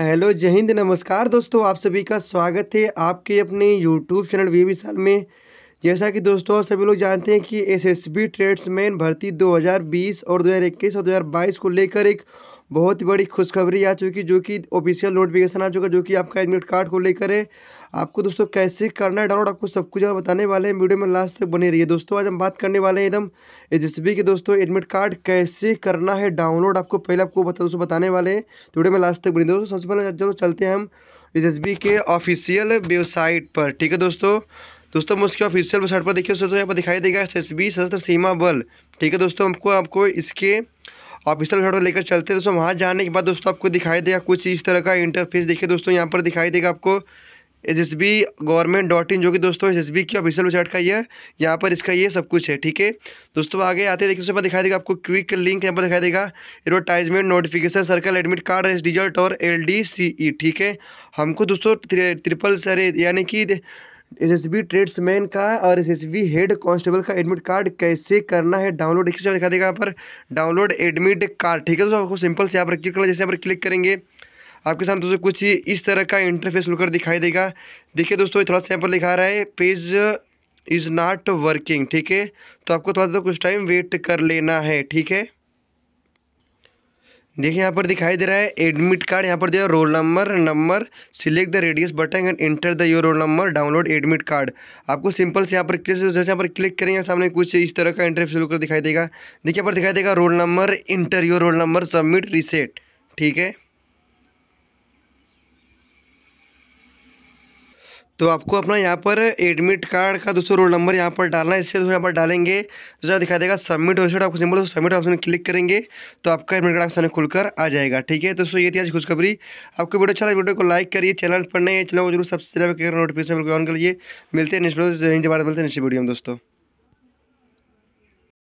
hello जय हिंद नमस्कार दोस्तों आप सभी का स्वागत है आपके अपने यूट्यूब चैनल वी विशाल में जैसा कि दोस्तों सभी लोग जानते हैं कि एसएसबी ट्रेड्समैन भर्ती 2020 और 2021 और 2022 को लेकर एक बहुत ही बड़ी खुशखबरी आ चुकी जो कि ऑफिशियल नोटिफिकेशन आ चुका जो कि आपका एडमिट कार्ड को लेकर है आपको दोस्तों कैसे करना है डाउनलोड आपको सब कुछ बताने वाले हैं वीडियो में लास्ट तक बने रहिए दोस्तों आज हम बात करने वाले हैं एकदम एच के दोस्तों एडमिट कार्ड कैसे करना है डाउनलोड आपको पहले आपको बता दोस्तों बताने वाले हैं तो वीडियो में लास्ट तक बने दोस्तों सबसे पहले जब चलते हैं हम एच के ऑफिशियल वेबसाइट पर ठीक है दोस्तों दोस्तों हम उसके ऑफिशियल वेबसाइट पर देखिए दोस्तों यहाँ पर दिखाई देगा एस एस बी सशस्त्र सीमा बल ठीक है दोस्तों हमको आपको इसके आप इस तरह लेकर चलते हैं दोस्तों वहाँ जाने के बाद दोस्तों आपको दिखाई देगा कुछ इस तरह का इंटरफेस देखिए दोस्तों यहाँ पर दिखाई देगा आपको S S B government dot in जो कि दोस्तों एस एस बी की ऑफिशियल वेबसाइट का ये यहाँ पर इसका ये सब कुछ है ठीक है दोस्तों आगे आते देखिए दोस्तों दिखाई देगा आपको क्विक लिंक यहाँ पर दिखाई देगा advertisement notification circle admit card result और एल डी सी ई ठीक है हमको दोस्तों त्रिपल सर यानी कि एसएसबी ट्रेड्समैन का और एसएसबी हेड कांस्टेबल का एडमिट कार्ड कैसे करना है डाउनलोड एक दिखा देगा यहाँ पर डाउनलोड एडमिट कार्ड ठीक है दोस्तों आपको सिंपल से यहाँ पर क्लिक करना जैसे यहाँ पर क्लिक करेंगे आपके सामने दोस्तों कुछ इस तरह का इंटरफेस लुकर दिखाई देगा देखिए दोस्तों थोड़ा सा यहाँ पर लिखा रहा है पेज इज़ नॉट वर्किंग ठीक है तो आपको थोड़ा सा कुछ टाइम वेट कर लेना है ठीक है देखिए यहाँ पर दिखाई दे रहा है एडमिट कार्ड यहाँ पर जो है roll number number select the radius button and enter the your roll number download admit card आपको सिंपल से यहाँ पर क्लिक जैसे यहाँ पर क्लिक करेंगे सामने कुछ इस तरह का इंटरव्यू शुरू कर दिखाई देगा देखिए यहाँ पर दिखाई देगा roll number enter your roll number submit reset ठीक है तो आपको अपना यहाँ पर एडमिट कार्ड का दोस्तों रोल नंबर यहाँ पर डालना है इससे दोस्तों यहाँ पर डालेंगे दोस्तों दिखा देगा सबमिट वेबसाइट आपको सिंपल दोस्तों सबमिट ऑप्शन क्लिक करेंगे तो आपका एडमिट कार्ड ऑप्शन खुलकर आ जाएगा ठीक है तो दोस्तों ये थी आज खुशखबरी आपको वीडियो अच्छा लगा वीडियो को लाइक करिए चैनल पर नहीं चैनल को जरूर सब्सक्राइब करके नोटिफिकेशन ऑन ऑन करिए मिलते हैं नेक्स्ट वीडियो मिलते हैं नेक्स्ट वीडियो में दोस्तों